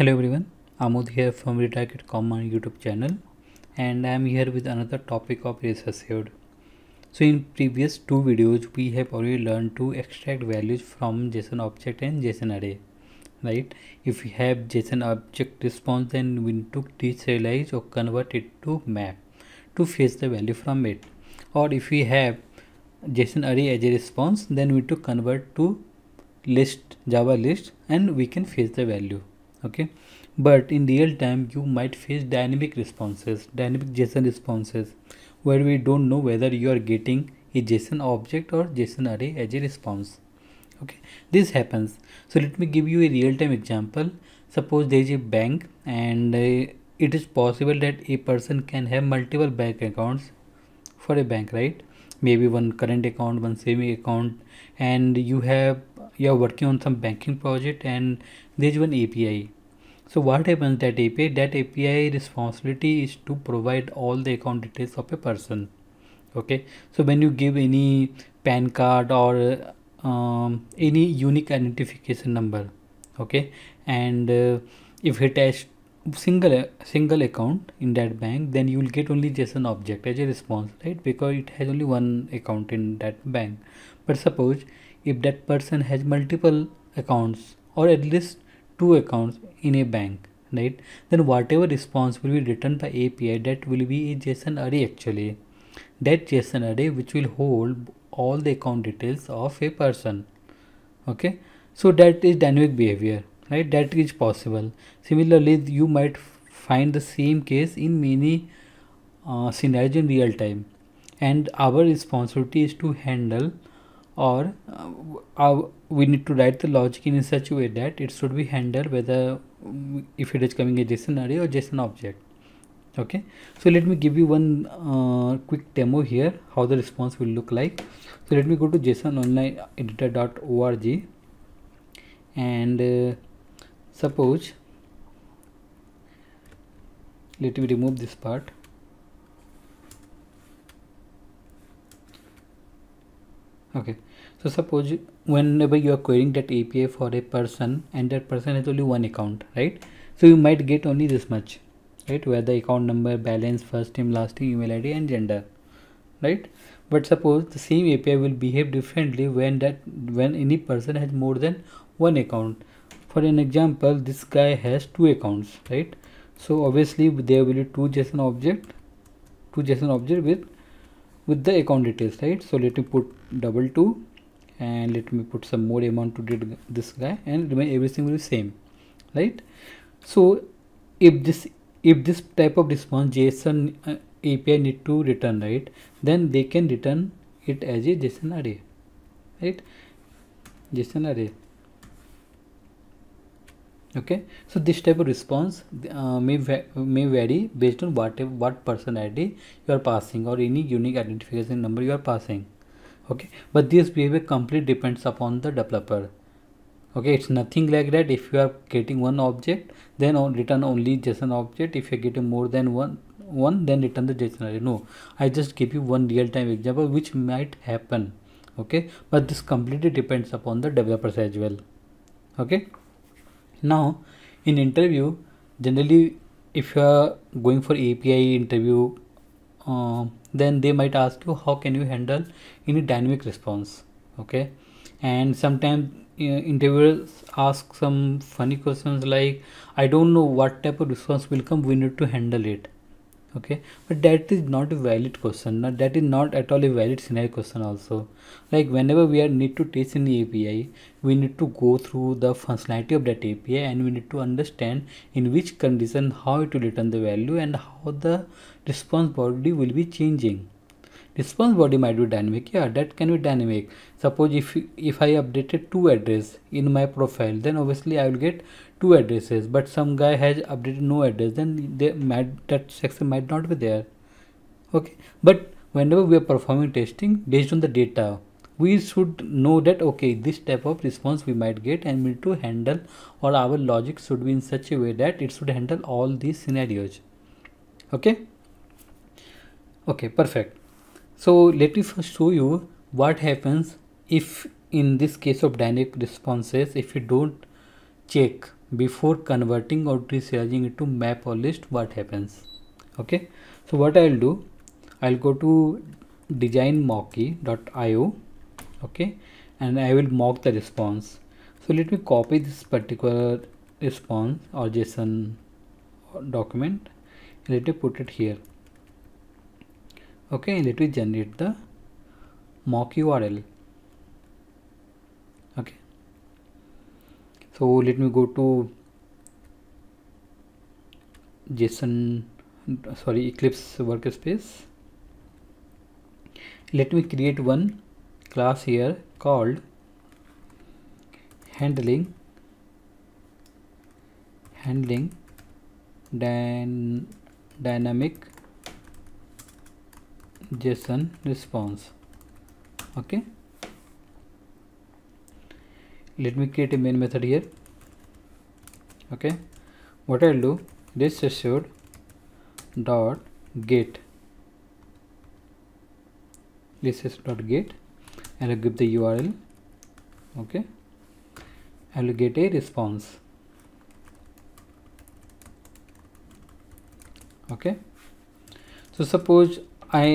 Hello everyone, Amud here from retarget.com on YouTube channel and I am here with another topic of reassured. So in previous two videos we have already learned to extract values from JSON object and JSON array. Right? If we have JSON object response then we need to deserialize or convert it to map to fetch the value from it. Or if we have JSON array as a response then we need to convert to list java list and we can fetch the value okay but in real time you might face dynamic responses dynamic json responses where we don't know whether you are getting a json object or json array as a response okay this happens so let me give you a real-time example suppose there is a bank and uh, it is possible that a person can have multiple bank accounts for a bank right maybe one current account one saving account and you have you are working on some banking project and there is one API. So what happens that API? That API responsibility is to provide all the account details of a person. Okay. So when you give any PAN card or um, any unique identification number, okay, and uh, if it has single single account in that bank, then you will get only JSON object as a response, right? Because it has only one account in that bank. But suppose if that person has multiple accounts or at least two accounts in a bank right then whatever response will be written by api that will be a json array actually that json array which will hold all the account details of a person okay so that is dynamic behavior right that is possible similarly you might find the same case in many uh, scenarios in real time and our responsibility is to handle or uh, uh, we need to write the logic in such a way that it should be handled whether mm, if it is coming a json array or json object okay so let me give you one uh, quick demo here how the response will look like so let me go to editor.org and uh, suppose let me remove this part okay so suppose whenever you are querying that api for a person and that person has only one account right so you might get only this much right where the account number balance first name last name email id and gender right but suppose the same api will behave differently when that when any person has more than one account for an example this guy has two accounts right so obviously there will be two json object two json object with with the account details right so let me put double two and let me put some more amount to this guy and remain everything will be same right so if this if this type of response json uh, api need to return right then they can return it as a json array right json array okay so this type of response uh, may may vary based on what what person id you are passing or any unique identification number you are passing okay but this behavior completely depends upon the developer okay it's nothing like that if you are getting one object then on return only json object if you're getting more than one one then return the json array no i just give you one real-time example which might happen okay but this completely depends upon the developers as well okay now in interview generally if you are going for api interview uh, then they might ask you how can you handle any dynamic response okay and sometimes uh, interviewers ask some funny questions like i don't know what type of response will come we need to handle it okay but that is not a valid question now that is not at all a valid scenario question also like whenever we are need to test any api we need to go through the functionality of that api and we need to understand in which condition how it will return the value and how the response body will be changing response body might be dynamic yeah that can be dynamic suppose if if i updated two address in my profile then obviously i will get two addresses but some guy has updated no address then they might, that section might not be there okay but whenever we are performing testing based on the data we should know that okay this type of response we might get and we need to handle or our logic should be in such a way that it should handle all these scenarios okay okay perfect so let me first show you what happens if in this case of dynamic responses if you don't check before converting or resizing it to map or list what happens okay so what I'll do I'll go to design designmocky.io okay and I will mock the response so let me copy this particular response or JSON document let me put it here okay let me generate the mock URL so let me go to json sorry eclipse workspace let me create one class here called handling handling then dynamic json response okay let me create a main method here okay what I'll do this should dot get this is dot get and I'll give the URL okay I'll get a response okay so suppose I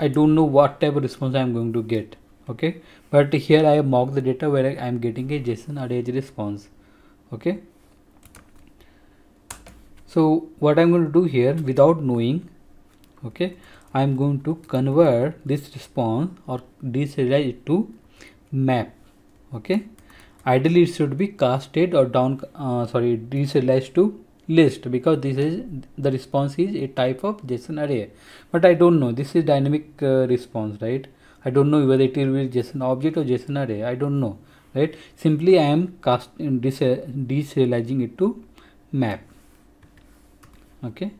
I don't know what type of response I'm going to get okay but here I mock the data where I am getting a JSON array response okay so what I'm going to do here without knowing okay I'm going to convert this response or deserialize it to map okay ideally it should be casted or down uh, sorry deserialized to list because this is the response is a type of json array but i don't know this is dynamic uh, response right I don't know whether it will be JSON object or JSON array. I don't know, right? Simply I am cast uh, uh, deserializing it to map. Okay,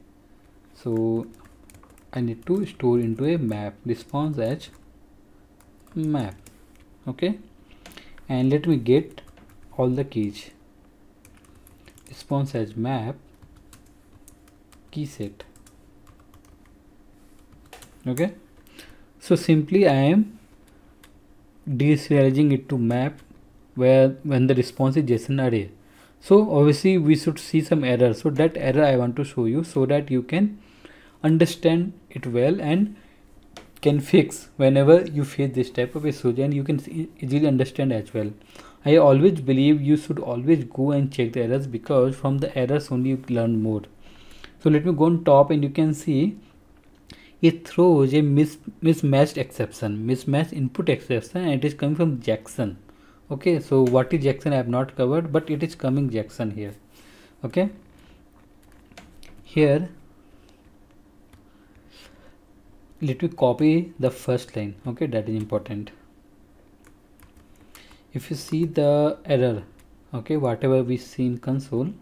so I need to store into a map response as map. Okay, and let me get all the keys response as map key set okay so simply I am deserializing it to map where when the response is JSON array so obviously we should see some error so that error I want to show you so that you can understand it well and can fix whenever you face this type of issue and you can easily understand as well I always believe you should always go and check the errors because from the errors only you learn more so let me go on top and you can see it throws a mis mismatched exception, mismatched input exception and it is coming from Jackson. Okay, so what is Jackson I have not covered but it is coming Jackson here. Okay, here let me copy the first line okay that is important if you see the error okay whatever we see in console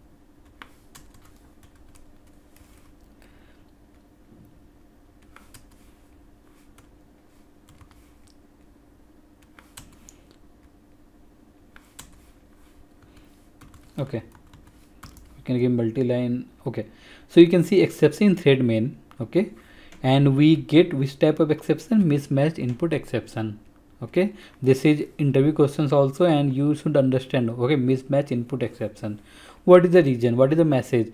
okay we can give multi-line okay so you can see exception thread main okay and we get which type of exception mismatched input exception okay this is interview questions also and you should understand okay mismatch input exception what is the reason what is the message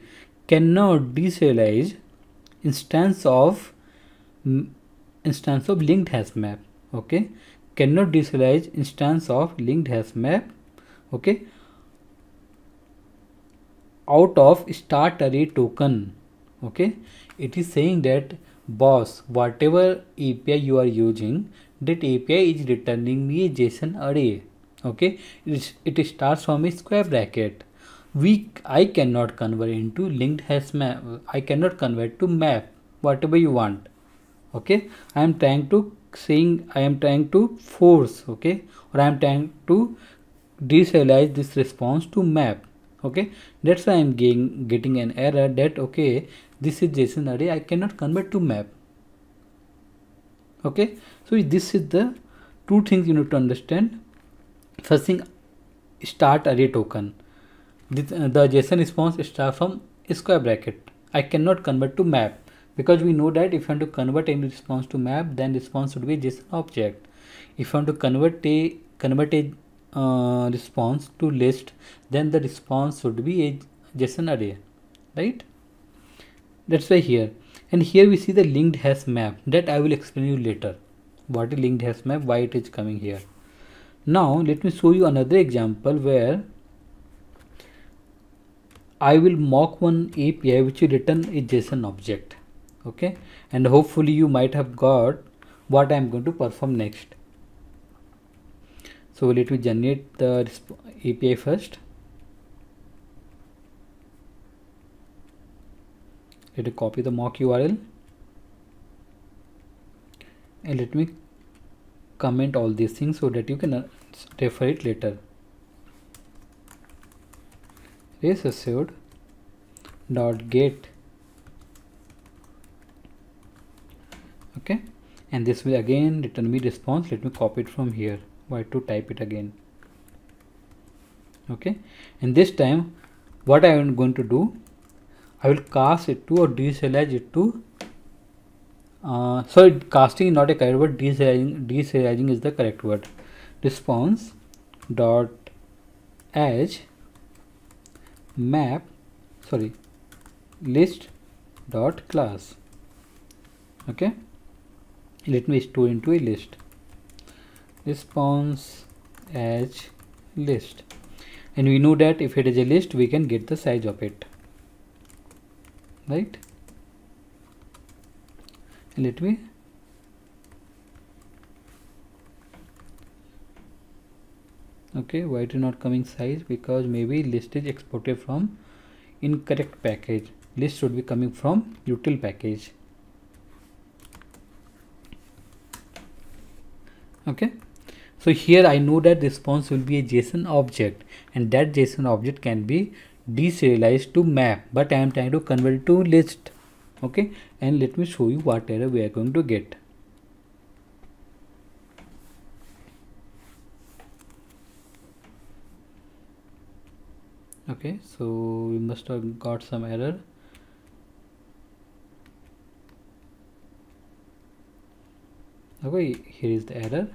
cannot deserialize instance of instance of linked hash map okay cannot deserialize instance of linked hash map okay out of start array token okay it is saying that boss whatever api you are using that api is returning me a json array okay It is it starts from a square bracket we i cannot convert into linked hash map i cannot convert to map whatever you want okay i am trying to saying i am trying to force okay or i am trying to deserialize this response to map okay that's why i'm getting getting an error that okay this is json array i cannot convert to map okay so this is the two things you need to understand first thing start array token this, uh, the json response start from square bracket i cannot convert to map because we know that if you want to convert any response to map then response should be json object if you want to convert a convert a uh, response to list then the response should be a json array right that's why here and here we see the linked hash map that i will explain you later what is linked hash map why it is coming here now let me show you another example where i will mock one api which will return a json object okay and hopefully you might have got what i am going to perform next so we need to generate the API first let me copy the mock URL and let me comment all these things so that you can uh, refer it later is assured dot get okay and this will again return me response let me copy it from here why to type it again okay and this time what I am going to do I will cast it to or deserialize it to uh, sorry casting is not a correct word deserializing, deserializing is the correct word response dot edge map sorry list dot class okay let me store into a list response as list and we know that if it is a list we can get the size of it right let me okay why it is not coming size because maybe list is exported from incorrect package list should be coming from util package okay so here I know that response will be a JSON object and that JSON object can be deserialized to map but I am trying to convert to list okay and let me show you what error we are going to get okay so we must have got some error okay here is the error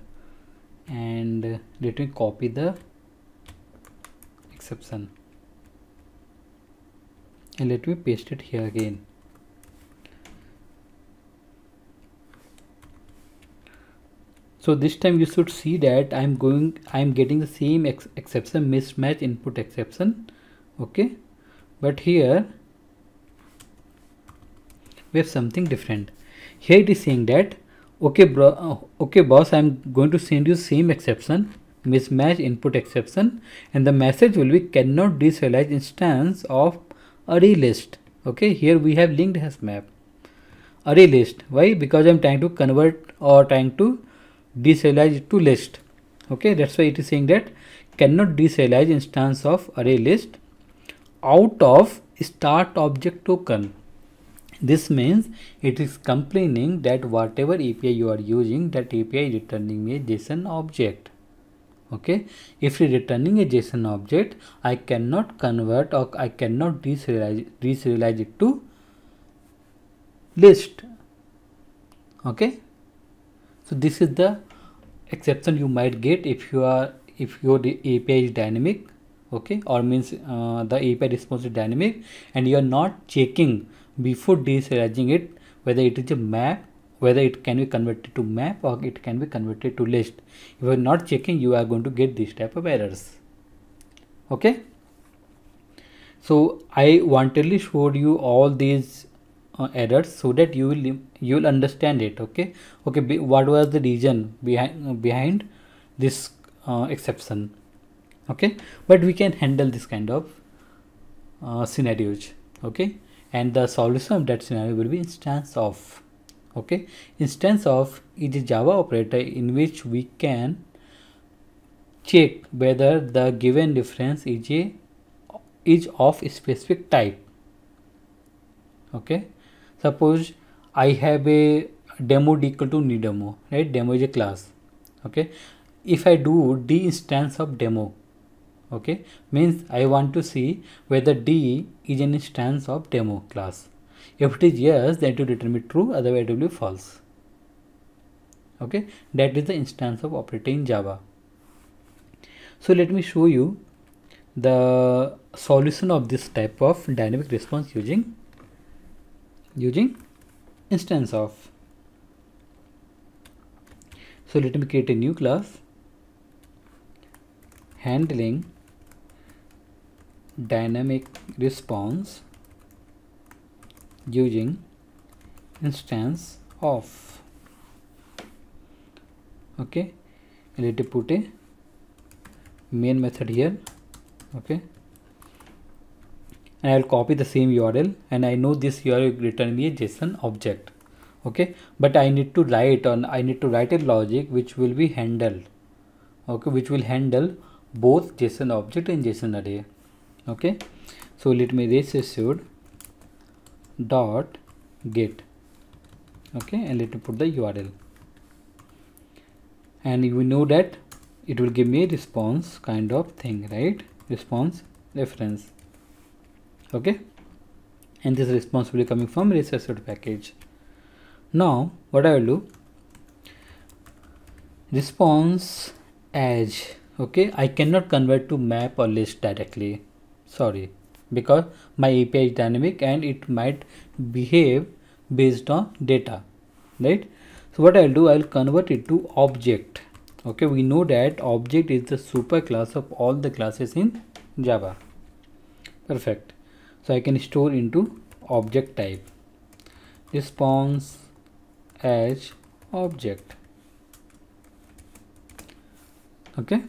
and let me copy the exception and let me paste it here again so this time you should see that i'm going i'm getting the same ex exception mismatch input exception okay but here we have something different here it is saying that okay bro uh, okay boss i'm going to send you same exception mismatch input exception and the message will be cannot deserialize instance of array list okay here we have linked hash map array list why because i'm trying to convert or trying to deserialize to list okay that's why it is saying that cannot deserialize instance of array list out of start object token this means it is complaining that whatever API you are using, that API is returning a JSON object. Okay, if returning a JSON object, I cannot convert or I cannot deserialize, deserialize it to list. Okay, so this is the exception you might get if you are if your API is dynamic okay or means uh, the API response is dynamic and you are not checking before deserializing it whether it is a map whether it can be converted to map or it can be converted to list if you are not checking you are going to get this type of errors okay so I wantedly showed you all these uh, errors so that you will you will understand it okay okay be, what was the reason behind uh, behind this uh, exception okay but we can handle this kind of uh, scenarios okay and the solution of that scenario will be instance of okay instance of is a java operator in which we can check whether the given reference is a is of a specific type okay suppose i have a demo equal to new demo right demo is a class okay if i do d instance of demo okay means I want to see whether D is an instance of demo class if it is yes then it will true otherwise it will be false okay that is the instance of operator in Java so let me show you the solution of this type of dynamic response using using instance of so let me create a new class handling dynamic response using instance of okay Let me put a main method here okay and I will copy the same URL and I know this URL will return me a JSON object okay but I need to write on I need to write a logic which will be handled okay which will handle both JSON object and JSON array okay so let me reissued dot get okay and let me put the url and you know that it will give me response kind of thing right response reference okay and this response will be coming from reissued package now what i will do response as okay i cannot convert to map or list directly sorry because my API is dynamic and it might behave based on data right so what I'll do I'll convert it to object okay we know that object is the superclass of all the classes in Java perfect so I can store into object type response as object okay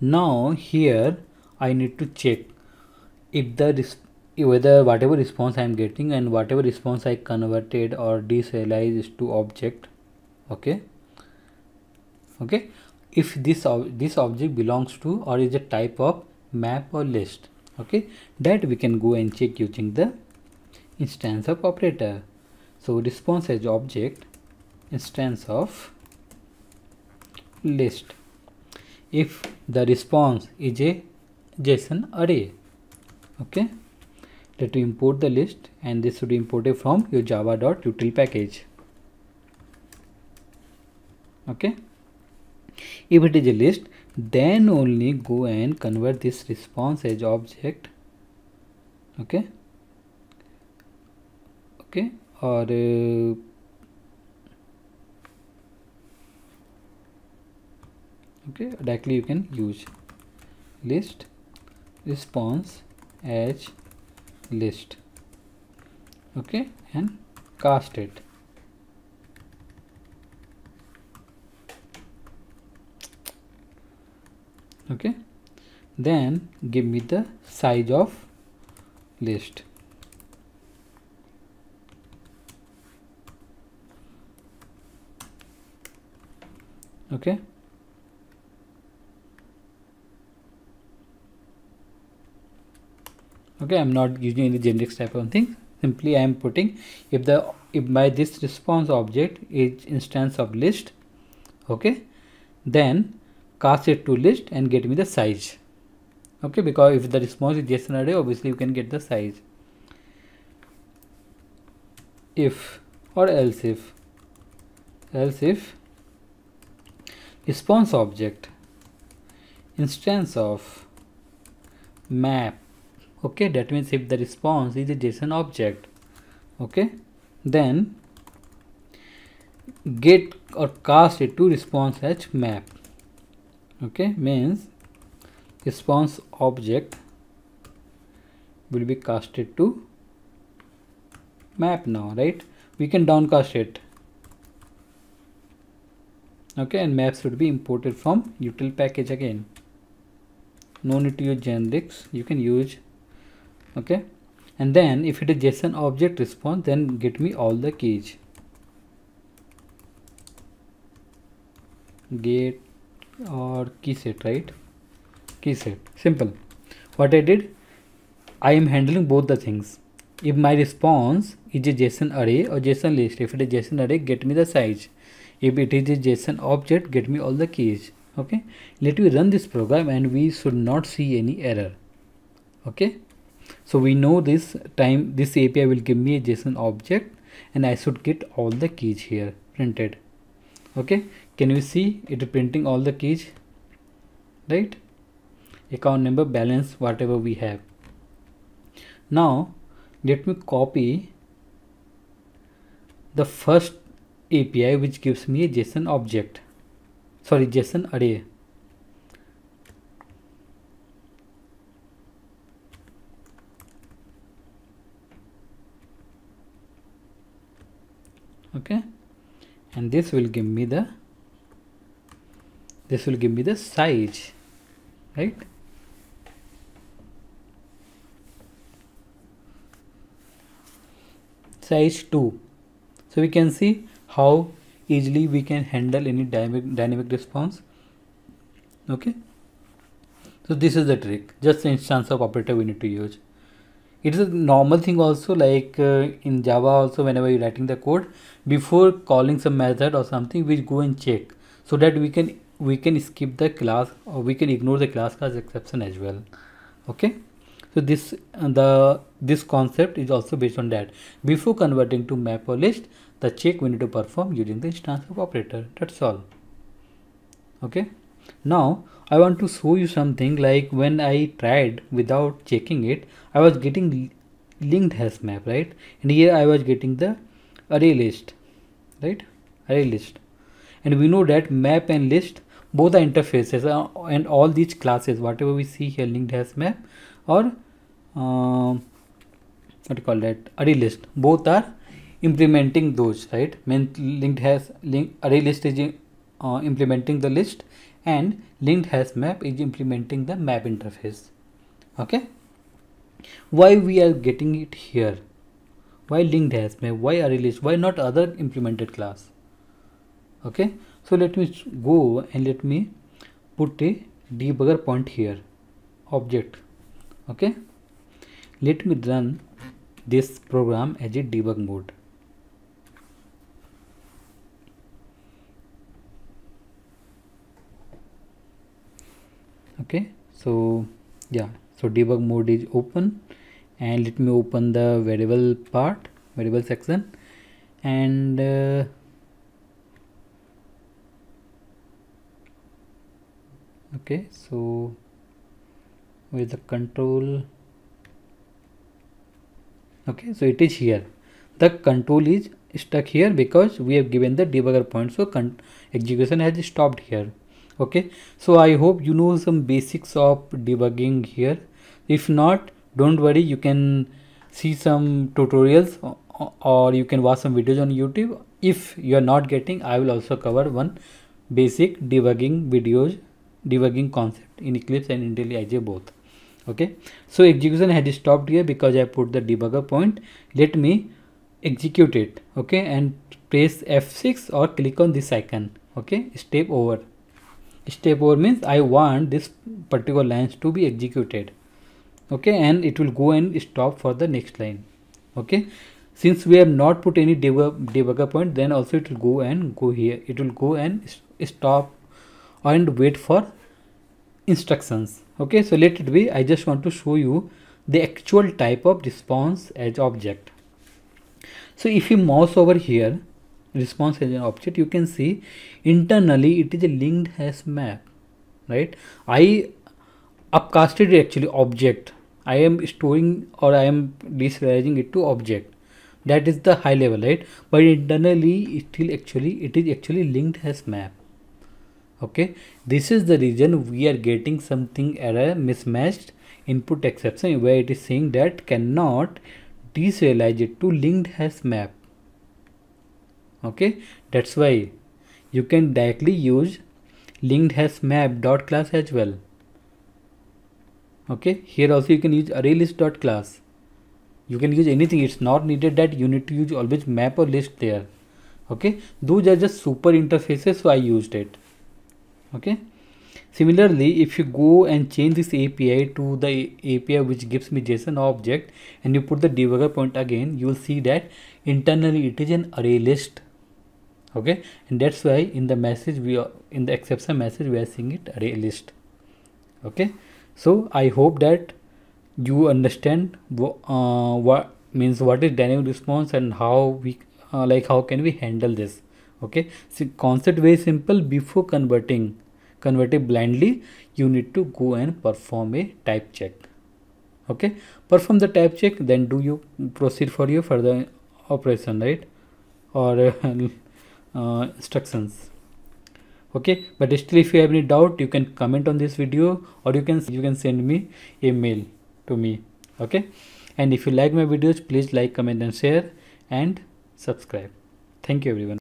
now here I need to check if the whether whatever response I am getting and whatever response I converted or deserialized to object okay okay if this this object belongs to or is a type of map or list okay that we can go and check using the instance of operator so response as object instance of list if the response is a JSON array. Okay. Let me import the list and this should be imported from your java.util package. Okay. If it is a list, then only go and convert this response as object. Okay. Okay. Or uh, okay directly you can use list response as list okay and cast it okay then give me the size of list okay okay i'm not using any generics type of thing simply i am putting if the if by this response object is instance of list okay then cast it to list and get me the size okay because if the response is json array obviously you can get the size if or else if else if response object instance of map okay that means if the response is a json object okay then get or cast a to response as map okay means response object will be casted to map now right we can downcast it okay and maps would be imported from util package again no need to use generics you can use okay and then if it is json object response then get me all the keys get or key set right key set simple what i did i am handling both the things if my response is a json array or json list if it is json array get me the size if it is a json object get me all the keys okay let me run this program and we should not see any error okay so we know this time this api will give me a json object and i should get all the keys here printed okay can you see it printing all the keys right account number balance whatever we have now let me copy the first api which gives me a json object sorry json array okay and this will give me the this will give me the size right size 2 so we can see how easily we can handle any dynamic dynamic response okay so this is the trick just the instance of operator we need to use it is a normal thing also like uh, in java also whenever you're writing the code before calling some method or something we go and check so that we can we can skip the class or we can ignore the class class exception as well okay so this uh, the this concept is also based on that before converting to map or list the check we need to perform using the instance of operator that's all okay now I want to show you something like when I tried without checking it I was getting linked hash map right and here I was getting the array list right array list and we know that map and list both the interfaces uh, and all these classes whatever we see here linked hash map or uh, what do you call that array list both are implementing those right mean linked hash link array list is uh, implementing the list and linked hash map is implementing the map interface okay why we are getting it here why linked hash map why release why not other implemented class okay so let me go and let me put a debugger point here object okay let me run this program as a debug mode okay so yeah so debug mode is open and let me open the variable part variable section and uh, okay so with the control okay so it is here the control is stuck here because we have given the debugger point so execution has stopped here okay so i hope you know some basics of debugging here if not don't worry you can see some tutorials or you can watch some videos on youtube if you are not getting i will also cover one basic debugging videos debugging concept in eclipse and intellij both okay so execution has stopped here because i put the debugger point let me execute it okay and press f6 or click on this icon okay step over step over means I want this particular lines to be executed okay and it will go and stop for the next line okay since we have not put any debug, debugger point then also it will go and go here it will go and stop and wait for instructions okay so let it be I just want to show you the actual type of response as object so if you mouse over here response as an object you can see internally it is a linked hash map right i upcasted actually object i am storing or i am deserializing it to object that is the high level right but internally still actually it is actually linked as map okay this is the reason we are getting something error mismatched input exception where it is saying that cannot deserialize it to linked hash map okay that's why you can directly use linked hash map dot class as well okay here also you can use array list dot class you can use anything it's not needed that you need to use always map or list there okay those are just super interfaces so i used it okay Similarly, if you go and change this API to the API which gives me JSON object and you put the debugger point again, you will see that internally it is an array list okay and that's why in the message we are in the exception message we are seeing it array list okay so i hope that you understand uh, what means what is dynamic response and how we uh, like how can we handle this okay so concept very simple before converting converting blindly you need to go and perform a type check okay perform the type check then do you proceed for your further operation right or uh, instructions okay but still if you have any doubt you can comment on this video or you can you can send me a mail to me okay and if you like my videos please like comment and share and subscribe thank you everyone